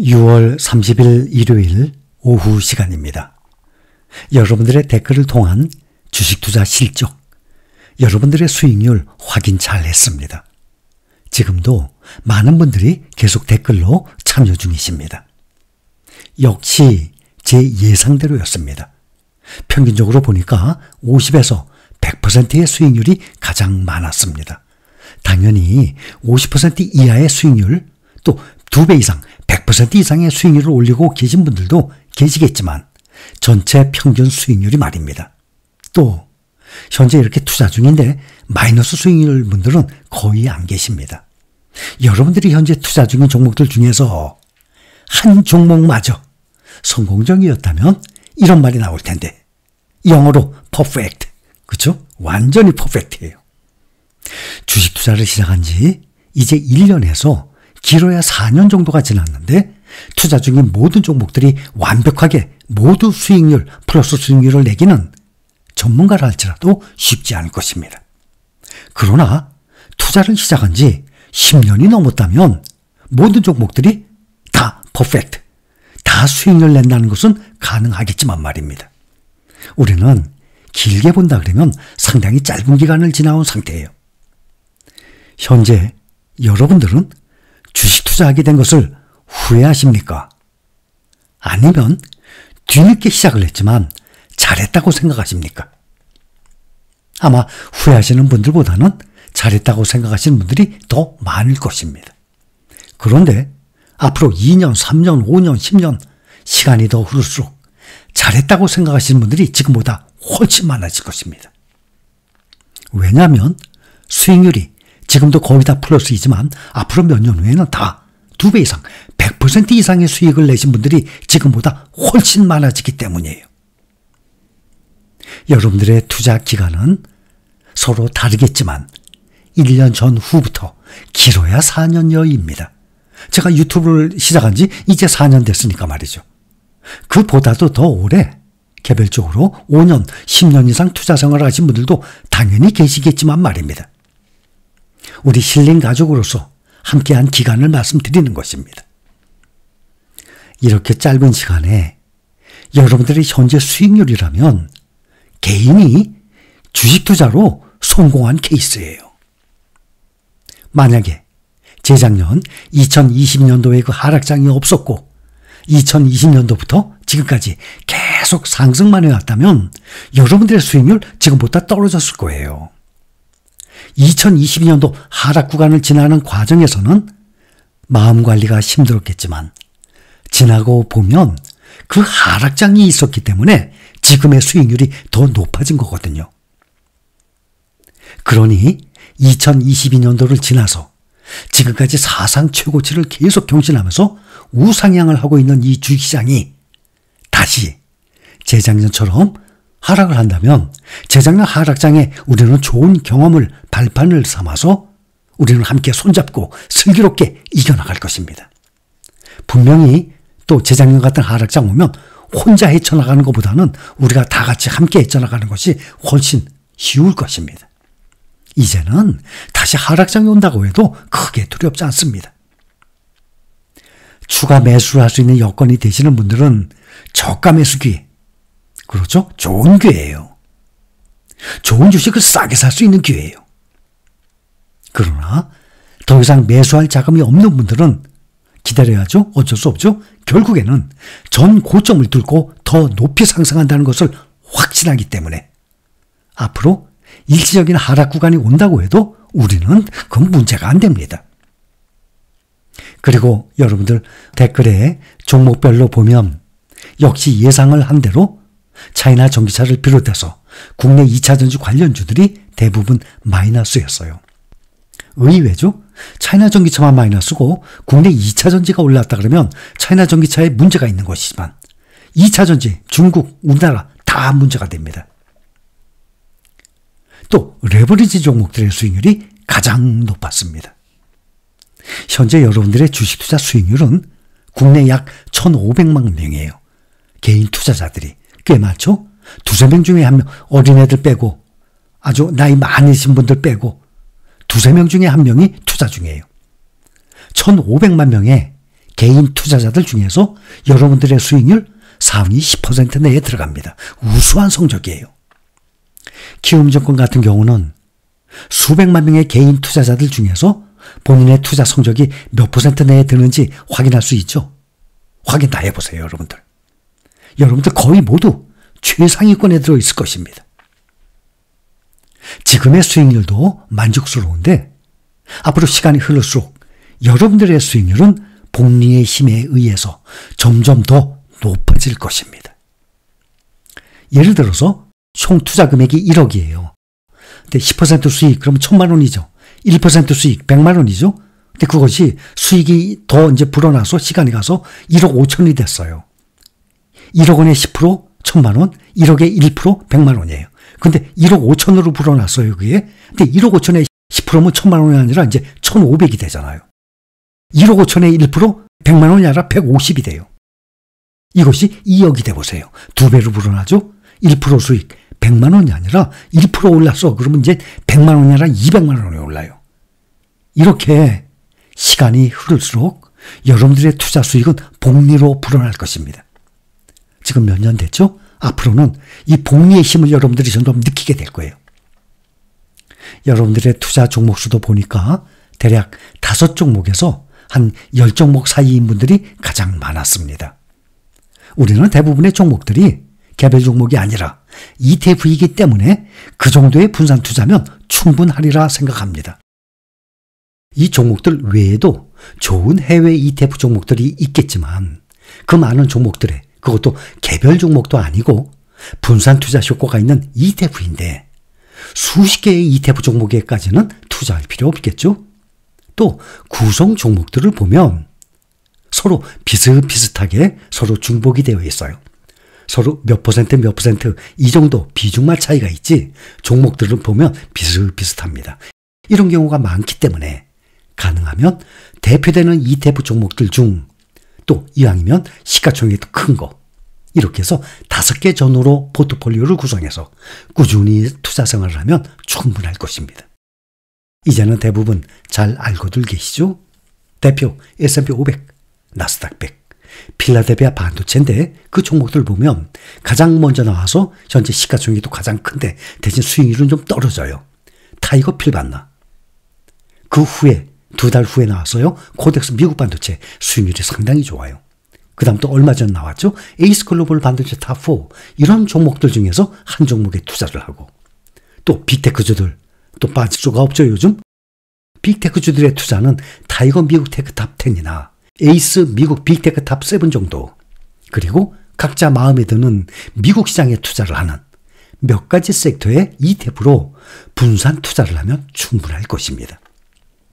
6월 30일 일요일 오후 시간입니다. 여러분들의 댓글을 통한 주식 투자 실적, 여러분들의 수익률 확인 잘 했습니다. 지금도 많은 분들이 계속 댓글로 참여 중이십니다. 역시 제 예상대로였습니다. 평균적으로 보니까 50에서 100%의 수익률이 가장 많았습니다. 당연히 50% 이하의 수익률 또 2배 이상, 100% 이상의 수익률을 올리고 계신 분들도 계시겠지만 전체 평균 수익률이 말입니다. 또 현재 이렇게 투자 중인데 마이너스 수익률 분들은 거의 안 계십니다. 여러분들이 현재 투자 중인 종목들 중에서 한 종목마저 성공적이었다면 이런 말이 나올 텐데 영어로 퍼펙트 그쵸? 완전히 퍼펙트예요. 주식 투자를 시작한 지 이제 1년에서 길어야 4년 정도가 지났는데 투자 중인 모든 종목들이 완벽하게 모두 수익률 플러스 수익률을 내기는 전문가라 할지라도 쉽지 않을 것입니다. 그러나 투자를 시작한 지 10년이 넘었다면 모든 종목들이 다 퍼펙트, 다 수익률 낸다는 것은 가능하겠지만 말입니다. 우리는 길게 본다 그러면 상당히 짧은 기간을 지나온 상태예요. 현재 여러분들은 주식 투자하게 된 것을 후회하십니까? 아니면 뒤늦게 시작을 했지만 잘했다고 생각하십니까? 아마 후회하시는 분들보다는 잘했다고 생각하시는 분들이 더 많을 것입니다. 그런데 앞으로 2년, 3년, 5년, 10년 시간이 더 흐를수록 잘했다고 생각하시는 분들이 지금보다 훨씬 많아질 것입니다. 왜냐하면 수익률이 지금도 거의 다 플러스이지만 앞으로 몇 년 후에는 다 두 배 이상, 100% 이상의 수익을 내신 분들이 지금보다 훨씬 많아지기 때문이에요. 여러분들의 투자 기간은 서로 다르겠지만 1년 전 후부터 길어야 4년여입니다. 제가 유튜브를 시작한 지 이제 4년 됐으니까 말이죠. 그보다도 더 오래 개별적으로 5년, 10년 이상 투자 생활을 하신 분들도 당연히 계시겠지만 말입니다. 우리 신림 가족으로서 함께한 기간을 말씀드리는 것입니다. 이렇게 짧은 시간에 여러분들의 현재 수익률이라면 개인이 주식 투자로 성공한 케이스예요. 만약에 재작년 2020년도에 그 하락장이 없었고 2020년도부터 지금까지 계속 상승만 해왔다면 여러분들의 수익률 지금보다 떨어졌을 거예요. 2022년도 하락 구간을 지나는 과정에서는 마음 관리가 힘들었겠지만 지나고 보면 그 하락장이 있었기 때문에 지금의 수익률이 더 높아진 거거든요. 그러니 2022년도를 지나서 지금까지 사상 최고치를 계속 경신하면서 우상향을 하고 있는 이 주시장이 식 다시 재작년처럼 하락을 한다면 재작년 하락장에 우리는 좋은 경험을 발판을 삼아서 우리는 함께 손잡고 슬기롭게 이겨나갈 것입니다. 분명히 또 재작년 같은 하락장 오면 혼자 헤쳐나가는 것보다는 우리가 다 같이 함께 헤쳐나가는 것이 훨씬 쉬울 것입니다. 이제는 다시 하락장이 온다고 해도 크게 두렵지 않습니다. 추가 매수를 할 수 있는 여건이 되시는 분들은 저가 매수 기회. 그렇죠? 좋은 기회예요. 좋은 주식을 싸게 살 수 있는 기회예요. 그러나 더 이상 매수할 자금이 없는 분들은 기다려야죠. 어쩔 수 없죠. 결국에는 전 고점을 뚫고 더 높이 상승한다는 것을 확신하기 때문에 앞으로 일시적인 하락 구간이 온다고 해도 우리는 그건 문제가 안 됩니다. 그리고 여러분들 댓글에 종목별로 보면 역시 예상을 한 대로 차이나 전기차를 비롯해서 국내 2차 전지 관련주들이 대부분 마이너스였어요. 의외죠? 차이나 전기차만 마이너스고 국내 2차 전지가 올라왔다 그러면 차이나 전기차에 문제가 있는 것이지만 2차 전지, 중국, 우리나라 다 문제가 됩니다. 또 레버리지 종목들의 수익률이 가장 높았습니다. 현재 여러분들의 주식 투자 수익률은 국내 약 1,500만 명이에요. 개인 투자자들이 꽤 많죠? 두세 명 중에 한 명 어린애들 빼고 아주 나이 많으신 분들 빼고 두세 명 중에 한 명이 투자 중이에요. 1,500만 명의 개인 투자자들 중에서 여러분들의 수익률 상위 10% 내에 들어갑니다. 우수한 성적이에요. 키움증권 같은 경우는 수백만 명의 개인 투자자들 중에서 본인의 투자 성적이 몇 퍼센트 내에 드는지 확인할 수 있죠? 확인 다 해보세요, 여러분들. 여러분들 거의 모두 최상위권에 들어있을 것입니다. 지금의 수익률도 만족스러운데 앞으로 시간이 흐를수록 여러분들의 수익률은 복리의 힘에 의해서 점점 더 높아질 것입니다. 예를 들어서 총 투자 금액이 1억이에요. 근데 10% 수익 그럼 천만 원이죠. 1% 수익 100만 원이죠. 근데 그것이 수익이 더 이제 불어나서 시간이 가서 1억 5천이 됐어요. 1억 원에 10% 천만 원, 1억에 1% 100만 원이에요. 근데 1억 5천으로 불어났어요, 그게. 근데 1억 5천에 10%면 1천만 원이 아니라 이제 1,500이 되잖아요. 1억 5천에 1% 100만 원이 아니라 150이 돼요. 이것이 2억이 돼보세요. 두 배로 불어나죠? 1% 수익. 100만 원이 아니라 1% 올랐어. 그러면 이제 100만 원이 아니라 200만 원이 올라요. 이렇게 시간이 흐를수록 여러분들의 투자 수익은 복리로 불어날 것입니다. 지금 몇 년 됐죠? 앞으로는 이 복리의 힘을 여러분들이 점점 느끼게 될 거예요. 여러분들의 투자 종목 수도 보니까 대략 다섯 종목에서 한 열 종목 사이인 분들이 가장 많았습니다. 우리는 대부분의 종목들이 개별 종목이 아니라 ETF이기 때문에 그 정도의 분산 투자면 충분하리라 생각합니다. 이 종목들 외에도 좋은 해외 ETF 종목들이 있겠지만 그 많은 종목들에 그것도 개별 종목도 아니고 분산 투자 효과가 있는 ETF인데 수십 개의 ETF 종목에까지는 투자할 필요 없겠죠? 또 구성 종목들을 보면 서로 비슷비슷하게 서로 중복이 되어 있어요. 서로 몇 퍼센트 몇 퍼센트 이 정도 비중만 차이가 있지 종목들을 보면 비슷비슷합니다. 이런 경우가 많기 때문에 가능하면 대표되는 ETF 종목들 중또 이왕이면 시가총액도 큰 거. 이렇게 해서 다섯 개 전후로 포트폴리오를 구성해서 꾸준히 투자 생활을 하면 충분할 것입니다. 이제는 대부분 잘 알고들 계시죠? 대표 S&P 500, 나스닥 100, 필라델피아 반도체인데 그 종목들 보면 가장 먼저 나와서 현재 시가총액도 가장 큰데 대신 수익률은 좀 떨어져요. 타이거 필 봤나? 그 후에 두달 후에 나왔어요. 코덱스 미국 반도체 수익률이 상당히 좋아요. 그 다음 또 얼마 전 나왔죠. 에이스 글로벌 반도체 탑4 이런 종목들 중에서 한 종목에 투자를 하고 또 빅테크주들 또 빠질 수가 없죠 요즘. 빅테크주들의 투자는 타이거 미국 테크 탑10이나 에이스 미국 빅테크 탑 7 정도 그리고 각자 마음에 드는 미국 시장에 투자를 하는 몇 가지 섹터의 ETF로 분산 투자를 하면 충분할 것입니다.